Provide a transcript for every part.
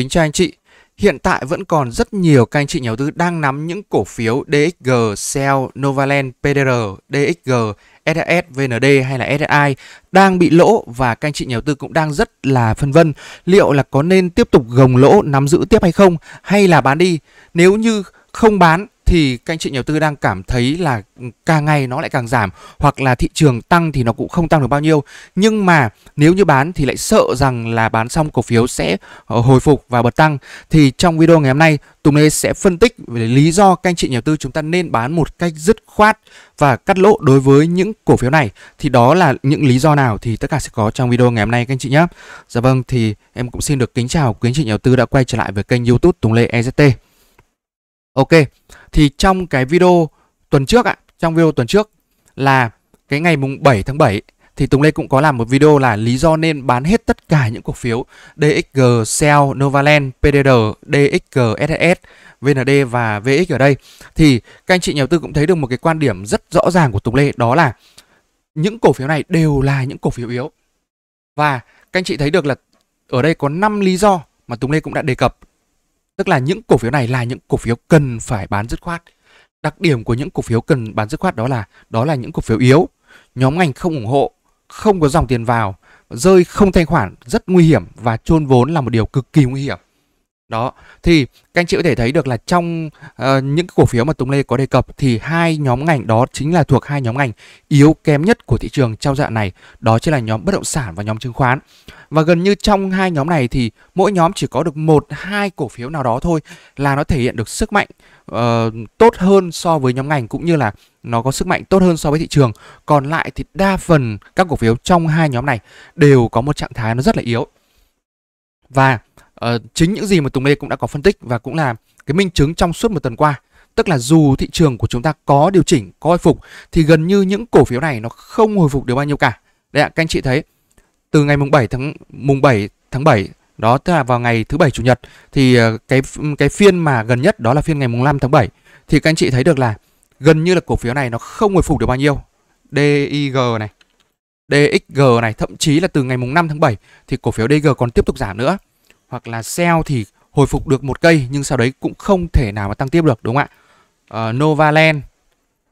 Kính chào anh chị, hiện tại vẫn còn rất nhiều các anh chị nhà đầu tư đang nắm những cổ phiếu DXG, Shell, Novaland, PDR, DXG, SHS, VND hay là SSI đang bị lỗ và các anh chị nhà đầu tư cũng đang rất là phân vân liệu là có nên tiếp tục gồng lỗ nắm giữ tiếp hay không hay là bán đi. Nếu như không bán thì các anh chị nhà đầu tư đang cảm thấy là ừ, càng ngày nó lại càng giảm hoặc là thị trường tăng thì nó cũng không tăng được bao nhiêu nhưng mà nếu như bán thì lại sợ rằng là bán xong cổ phiếu sẽ ờ, hồi phục và bật tăng thì trong video ngày hôm nay Tùng Lê sẽ phân tích về lý do các anh chị nhà đầu tư chúng ta nên bán một cách dứt khoát và cắt lỗ đối với những cổ phiếu này thì đó là những lý do nào thì tất cả sẽ có trong video ngày hôm nay các anh chị nhé. Dạ vâng thì em cũng xin được kính chào quý anh chị nhà đầu tư đã quay trở lại với kênh YouTube Tùng Lê EZT. Ok, thì trong cái video tuần trước ạ, trong video tuần trước là cái ngày mùng 7 tháng 7 thì Tùng Lê cũng có làm một video là lý do nên bán hết tất cả những cổ phiếu DXG, Cell, Novaland, PDR, DXG, SSS, VND và VX ở đây. Thì các anh chị nhà đầu tư cũng thấy được một cái quan điểm rất rõ ràng của Tùng Lê đó là những cổ phiếu này đều là những cổ phiếu yếu. Và các anh chị thấy được là ở đây có 5 lý do mà Tùng Lê cũng đã đề cập Tức là những cổ phiếu này là những cổ phiếu cần phải bán dứt khoát. Đặc điểm của những cổ phiếu cần bán dứt khoát đó là đó là những cổ phiếu yếu, nhóm ngành không ủng hộ, không có dòng tiền vào, rơi không thanh khoản rất nguy hiểm và chôn vốn là một điều cực kỳ nguy hiểm. Đó, thì các anh chị có thể thấy được là trong uh, những cổ phiếu mà Tùng Lê có đề cập thì hai nhóm ngành đó chính là thuộc hai nhóm ngành yếu kém nhất của thị trường trong dạng này, đó chính là nhóm bất động sản và nhóm chứng khoán. Và gần như trong hai nhóm này thì mỗi nhóm chỉ có được một hai cổ phiếu nào đó thôi là nó thể hiện được sức mạnh uh, tốt hơn so với nhóm ngành cũng như là nó có sức mạnh tốt hơn so với thị trường. Còn lại thì đa phần các cổ phiếu trong hai nhóm này đều có một trạng thái nó rất là yếu. Và Ờ, chính những gì mà Tùng Lê cũng đã có phân tích và cũng là cái minh chứng trong suốt một tuần qua tức là dù thị trường của chúng ta có điều chỉnh, có hồi phục thì gần như những cổ phiếu này nó không hồi phục được bao nhiêu cả. Đấy ạ, các anh chị thấy từ ngày mùng 7 tháng mùng 7 tháng 7 đó tức là vào ngày thứ bảy chủ nhật thì ờ, cái cái phiên mà gần nhất đó là phiên ngày mùng 5 tháng 7 thì các anh chị thấy được là gần như là cổ phiếu này nó không hồi phục được bao nhiêu. DIG này, DXG này, thậm chí là từ ngày mùng 5 tháng 7 thì cổ phiếu DG còn tiếp tục giảm nữa hoặc là sell thì hồi phục được một cây nhưng sau đấy cũng không thể nào mà tăng tiếp được đúng không ạ? Uh, Novaland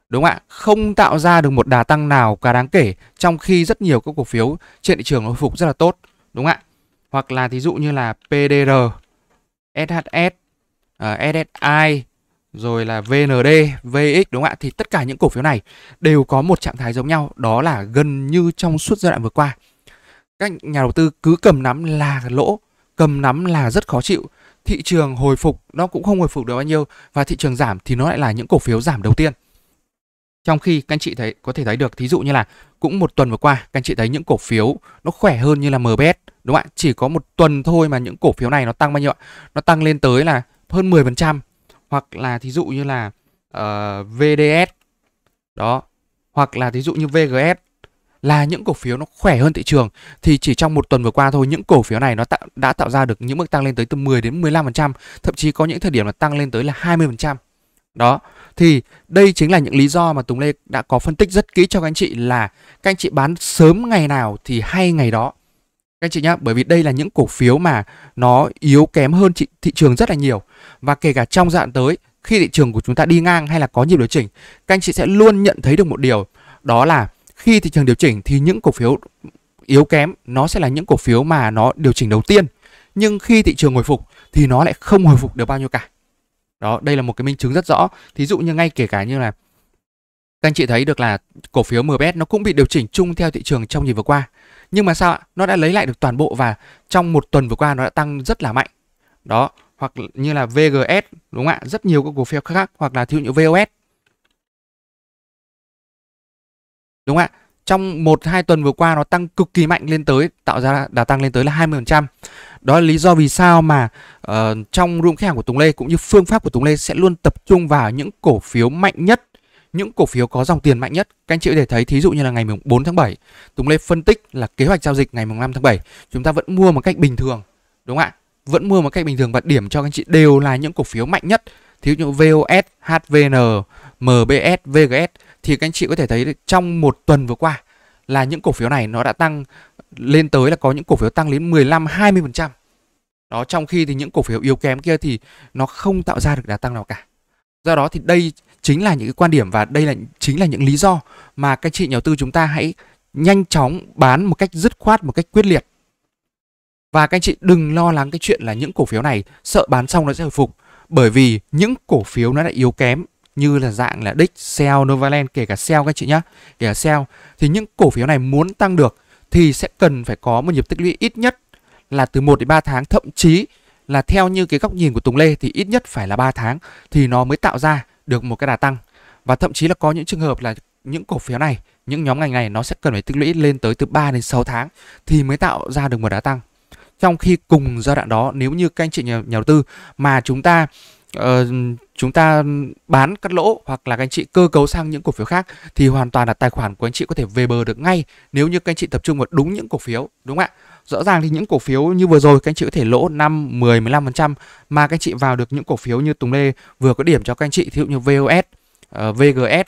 đúng không ạ? Không tạo ra được một đà tăng nào cả đáng kể trong khi rất nhiều các cổ phiếu trên thị trường hồi phục rất là tốt đúng không ạ? Hoặc là thí dụ như là PDR, SHS, uh, SSI ờ, rồi là VND, VX đúng không ạ? Thì tất cả những cổ phiếu này đều có một trạng thái giống nhau đó là gần như trong suốt giai đoạn vừa qua các nhà đầu tư cứ cầm nắm là lỗ cầm nắm là rất khó chịu thị trường hồi phục nó cũng không hồi phục được bao nhiêu và thị trường giảm thì nó lại là những cổ phiếu giảm đầu tiên trong khi các anh chị thấy có thể thấy được thí dụ như là cũng một tuần vừa qua các anh chị thấy những cổ phiếu nó khỏe hơn như là MBS đúng không ạ chỉ có một tuần thôi mà những cổ phiếu này nó tăng bao nhiêu ạ nó tăng lên tới là hơn 10% hoặc là thí dụ như là uh, ờ, VDS đó hoặc là thí dụ như VGS là những cổ phiếu nó khỏe hơn thị trường thì chỉ trong một tuần vừa qua thôi những cổ phiếu này nó tạo, đã tạo ra được những mức tăng lên tới từ 10 đến 15%, thậm chí có những thời điểm là tăng lên tới là 20%. Đó, thì đây chính là những lý do mà Tùng Lê đã có phân tích rất kỹ cho các anh chị là các anh chị bán sớm ngày nào thì hay ngày đó. Các anh chị nhá, bởi vì đây là những cổ phiếu mà nó yếu kém hơn thị, thị trường rất là nhiều và kể cả trong dạng tới khi thị trường của chúng ta đi ngang hay là có nhịp điều chỉnh, các anh chị sẽ luôn nhận thấy được một điều đó là khi thị trường điều chỉnh thì những cổ phiếu yếu kém nó sẽ là những cổ phiếu mà nó điều chỉnh đầu tiên nhưng khi thị trường hồi phục thì nó lại không hồi phục được bao nhiêu cả đó đây là một cái minh chứng rất rõ thí dụ như ngay kể cả như là các anh chị thấy được là cổ phiếu MBS nó cũng bị điều chỉnh chung theo thị trường trong nhìn vừa qua nhưng mà sao ạ nó đã lấy lại được toàn bộ và trong một tuần vừa qua nó đã tăng rất là mạnh đó hoặc như là VGS đúng không ạ rất nhiều các cổ phiếu khác hoặc là thí dụ như VOS đúng không ạ? Trong một hai tuần vừa qua nó tăng cực kỳ mạnh lên tới tạo ra đã tăng lên tới là 20%. Đó là lý do vì sao mà uh, trong room khách hàng của Tùng Lê cũng như phương pháp của Tùng Lê sẽ luôn tập trung vào những cổ phiếu mạnh nhất, những cổ phiếu có dòng tiền mạnh nhất. Các anh chị có thể thấy thí dụ như là ngày 4 tháng 7, Tùng Lê phân tích là kế hoạch giao dịch ngày 5 tháng 7, chúng ta vẫn mua một cách bình thường, đúng không ạ? Vẫn mua một cách bình thường và điểm cho các anh chị đều là những cổ phiếu mạnh nhất thí dụ như VOS, HVN, MBS, VGS thì các anh chị có thể thấy trong một tuần vừa qua là những cổ phiếu này nó đã tăng lên tới là có những cổ phiếu tăng đến 15 20%. Đó trong khi thì những cổ phiếu yếu kém kia thì nó không tạo ra được đà tăng nào cả. Do đó thì đây chính là những cái quan điểm và đây là chính là những lý do mà các chị nhà đầu tư chúng ta hãy nhanh chóng bán một cách dứt khoát một cách quyết liệt. Và các anh chị đừng lo lắng cái chuyện là những cổ phiếu này sợ bán xong nó sẽ hồi phục bởi vì những cổ phiếu nó đã yếu kém như là dạng là DIC, SEL, Novaland kể cả SEL các chị nhá, kể cả SEL thì những cổ phiếu này muốn tăng được thì sẽ cần phải có một nhịp tích lũy ít nhất là từ 1 đến 3 tháng thậm chí là theo như cái góc nhìn của Tùng Lê thì ít nhất phải là 3 tháng thì nó mới tạo ra được một cái đà tăng. Và thậm chí là có những trường hợp là những cổ phiếu này, những nhóm ngành này nó sẽ cần phải tích lũy lên tới từ 3 đến 6 tháng thì mới tạo ra được một đà tăng. Trong khi cùng giai đoạn đó nếu như các anh chị nhà, nhà đầu tư mà chúng ta Ờ, chúng ta bán cắt lỗ hoặc là các anh chị cơ cấu sang những cổ phiếu khác thì hoàn toàn là tài khoản của anh chị có thể về bờ được ngay nếu như các anh chị tập trung vào đúng những cổ phiếu đúng không ạ rõ ràng thì những cổ phiếu như vừa rồi các anh chị có thể lỗ 5, 10, 15% mà các anh chị vào được những cổ phiếu như Tùng Lê vừa có điểm cho các anh chị thí dụ như VOS uh, ờ, VGS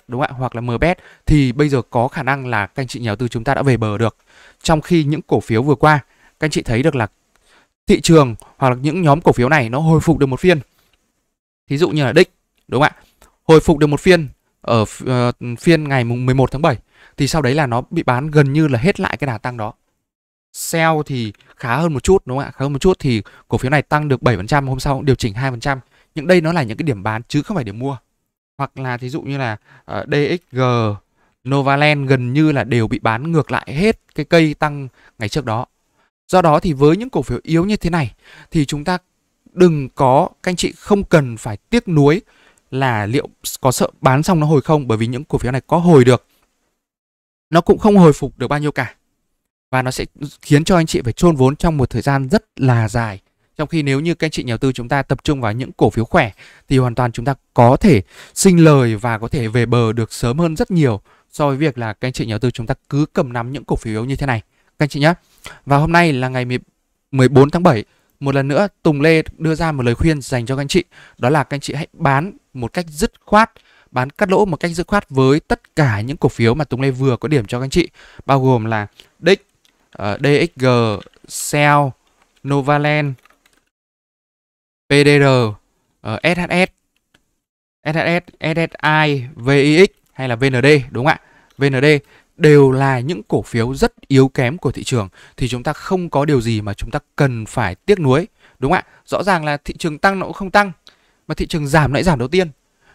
đúng không ạ hoặc là MBS thì bây giờ có khả năng là các anh chị nhà đầu tư chúng ta đã về bờ được trong khi những cổ phiếu vừa qua các anh chị thấy được là thị trường hoặc là những nhóm cổ phiếu này nó hồi phục được một phiên Thí dụ như là đích, đúng không ạ? Hồi phục được một phiên ở ờ, phiên ngày mùng 11 tháng 7 thì sau đấy là nó bị bán gần như là hết lại cái đà tăng đó. Sell thì khá hơn một chút đúng không ạ? Khá hơn một chút thì cổ phiếu này tăng được 7%, hôm sau điều chỉnh 2%. Nhưng đây nó là những cái điểm bán chứ không phải điểm mua. Hoặc là thí dụ như là uh, ờ, DXG, Novaland gần như là đều bị bán ngược lại hết cái cây tăng ngày trước đó. Do đó thì với những cổ phiếu yếu như thế này thì chúng ta đừng có các anh chị không cần phải tiếc nuối là liệu có sợ bán xong nó hồi không bởi vì những cổ phiếu này có hồi được nó cũng không hồi phục được bao nhiêu cả và nó sẽ khiến cho anh chị phải chôn vốn trong một thời gian rất là dài trong khi nếu như các anh chị nhà đầu tư chúng ta tập trung vào những cổ phiếu khỏe thì hoàn toàn chúng ta có thể sinh lời và có thể về bờ được sớm hơn rất nhiều so với việc là các anh chị nhà đầu tư chúng ta cứ cầm nắm những cổ phiếu như thế này các anh chị nhé. Và hôm nay là ngày 14 tháng 7 một lần nữa Tùng Lê đưa ra một lời khuyên dành cho các anh chị đó là các anh chị hãy bán một cách dứt khoát bán cắt lỗ một cách dứt khoát với tất cả những cổ phiếu mà Tùng Lê vừa có điểm cho các anh chị bao gồm là DIC, uh, ờ, DXG, Cell, Novaland, PDR, uh, ờ, SHS, SHS, SSI, VIX hay là VND đúng không ạ? VND đều là những cổ phiếu rất yếu kém của thị trường thì chúng ta không có điều gì mà chúng ta cần phải tiếc nuối đúng không ạ rõ ràng là thị trường tăng nó cũng không tăng mà thị trường giảm lại giảm đầu tiên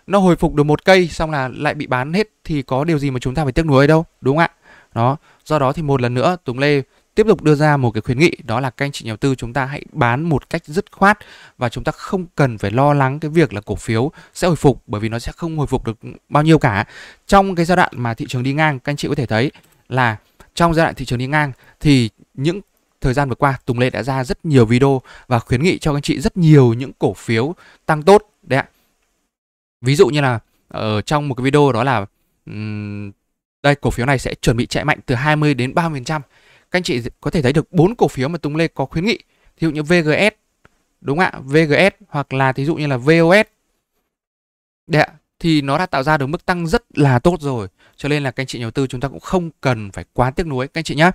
nó hồi phục được một cây xong là lại bị bán hết thì có điều gì mà chúng ta phải tiếc nuối đâu đúng không ạ đó do đó thì một lần nữa tùng lê tiếp tục đưa ra một cái khuyến nghị đó là các anh chị nhà đầu tư chúng ta hãy bán một cách dứt khoát và chúng ta không cần phải lo lắng cái việc là cổ phiếu sẽ hồi phục bởi vì nó sẽ không hồi phục được bao nhiêu cả. Trong cái giai đoạn mà thị trường đi ngang các anh chị có thể thấy là trong giai đoạn thị trường đi ngang thì những thời gian vừa qua Tùng Lê đã ra rất nhiều video và khuyến nghị cho các anh chị rất nhiều những cổ phiếu tăng tốt đấy ạ. Ví dụ như là ở trong một cái video đó là đây cổ phiếu này sẽ chuẩn bị chạy mạnh từ 20 đến 30% các anh chị có thể thấy được bốn cổ phiếu mà Tùng Lê có khuyến nghị. Thí dụ như VGS, đúng không ạ, VGS hoặc là thí dụ như là VOS. Đấy ạ, thì nó đã tạo ra được mức tăng rất là tốt rồi. Cho nên là các anh chị nhà đầu tư chúng ta cũng không cần phải quá tiếc nuối các anh chị nhé.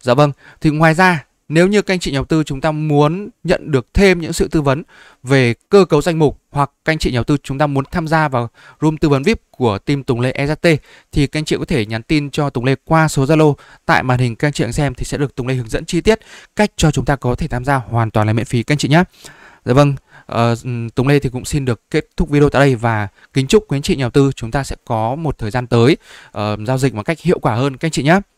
Dạ vâng, thì ngoài ra nếu như các anh chị nhà đầu tư chúng ta muốn nhận được thêm những sự tư vấn về cơ cấu danh mục hoặc các anh chị nhà đầu tư chúng ta muốn tham gia vào room tư vấn VIP của team Tùng Lê EZT thì các anh chị có thể nhắn tin cho Tùng Lê qua số Zalo tại màn hình các anh chị đang xem thì sẽ được Tùng Lê hướng dẫn chi tiết cách cho chúng ta có thể tham gia hoàn toàn là miễn phí các anh chị nhé. Dạ vâng, uh, Tùng Lê thì cũng xin được kết thúc video tại đây và kính chúc quý anh chị nhà đầu tư chúng ta sẽ có một thời gian tới uh, giao dịch một cách hiệu quả hơn các anh chị nhé.